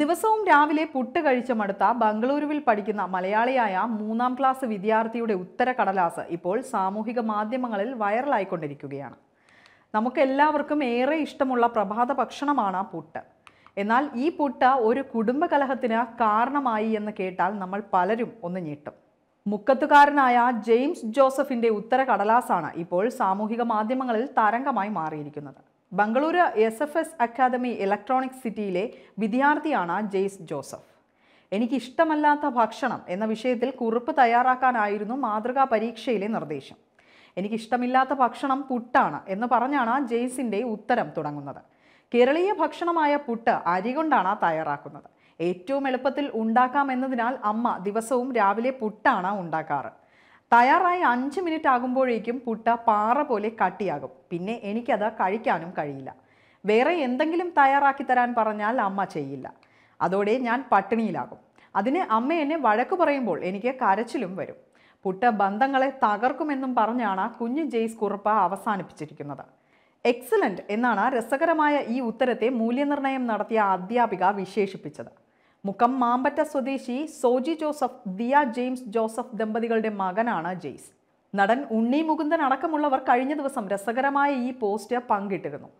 ദിവസവും രാവിലെ പുട്ട് കഴിച്ച മടുത്ത ബംഗളൂരുവിൽ പഠിക്കുന്ന മലയാളിയായ മൂന്നാം ക്ലാസ് വിദ്യാർത്ഥിയുടെ കടലാസ് ഇപ്പോൾ സാമൂഹിക മാധ്യമങ്ങളിൽ വൈറലായിക്കൊണ്ടിരിക്കുകയാണ് നമുക്കെല്ലാവർക്കും ഏറെ ഇഷ്ടമുള്ള പ്രഭാത ഭക്ഷണമാണ് പുട്ട് എന്നാൽ ഈ പുട്ട് ഒരു കുടുംബകലഹത്തിന് കാരണമായി എന്ന് കേട്ടാൽ നമ്മൾ പലരും ഒന്ന് ഞെട്ടും മുക്കത്തുകാരനായ ജെയിംസ് ജോസഫിൻ്റെ കടലാസാണ് ഇപ്പോൾ സാമൂഹിക മാധ്യമങ്ങളിൽ തരംഗമായി മാറിയിരിക്കുന്നത് Bengaluru S F S academy electronic സിറ്റിയിലെ വിദ്യാർത്ഥിയാണ് ജെയ്സ് ജോസഫ് എനിക്ക് ഇഷ്ടമല്ലാത്ത ഭക്ഷണം എന്ന വിഷയത്തിൽ കുറിപ്പ് തയ്യാറാക്കാനായിരുന്നു മാതൃകാ പരീക്ഷയിലെ നിർദ്ദേശം എനിക്കിഷ്ടമില്ലാത്ത ഭക്ഷണം പുട്ടാണ് എന്ന് പറഞ്ഞാണ് ജെയ്സിൻ്റെ ഉത്തരം തുടങ്ങുന്നത് കേരളീയ ഭക്ഷണമായ പുട്ട് അരി കൊണ്ടാണ് തയ്യാറാക്കുന്നത് ഏറ്റവും എളുപ്പത്തിൽ ഉണ്ടാക്കാമെന്നതിനാൽ അമ്മ ദിവസവും രാവിലെ പുട്ടാണ് ഉണ്ടാക്കാറ് തയ്യാറായി അഞ്ച് മിനിറ്റ് ആകുമ്പോഴേക്കും പുട്ട പാറ പോലെ കട്ടിയാകും പിന്നെ എനിക്കത് കഴിക്കാനും കഴിയില്ല വേറെ എന്തെങ്കിലും തയ്യാറാക്കി തരാൻ പറഞ്ഞാൽ അമ്മ ചെയ്യില്ല അതോടെ ഞാൻ പട്ടിണിയിലാകും അതിന് അമ്മ എന്നെ വഴക്ക് പറയുമ്പോൾ എനിക്ക് കരച്ചിലും വരും പുട്ട ബന്ധങ്ങളെ തകർക്കുമെന്നും പറഞ്ഞാണ് കുഞ്ഞ് ജെയ്സ് കുറുപ്പ അവസാനിപ്പിച്ചിരിക്കുന്നത് എക്സലൻറ്റ് എന്നാണ് രസകരമായ ഈ ഉത്തരത്തെ മൂല്യനിർണ്ണയം നടത്തിയ അധ്യാപിക വിശേഷിപ്പിച്ചത് മുക്കം മാമ്പറ്റ സ്വദേശി സോജി ജോസഫ് ദിയ ജെയിംസ് ജോസഫ് ദമ്പതികളുടെ മകനാണ് ജെയ്സ് നടൻ ഉണ്ണി മുകുന്ദൻ അടക്കമുള്ളവർ കഴിഞ്ഞ ദിവസം രസകരമായ ഈ പോസ്റ്റ് പങ്കിട്ടിരുന്നു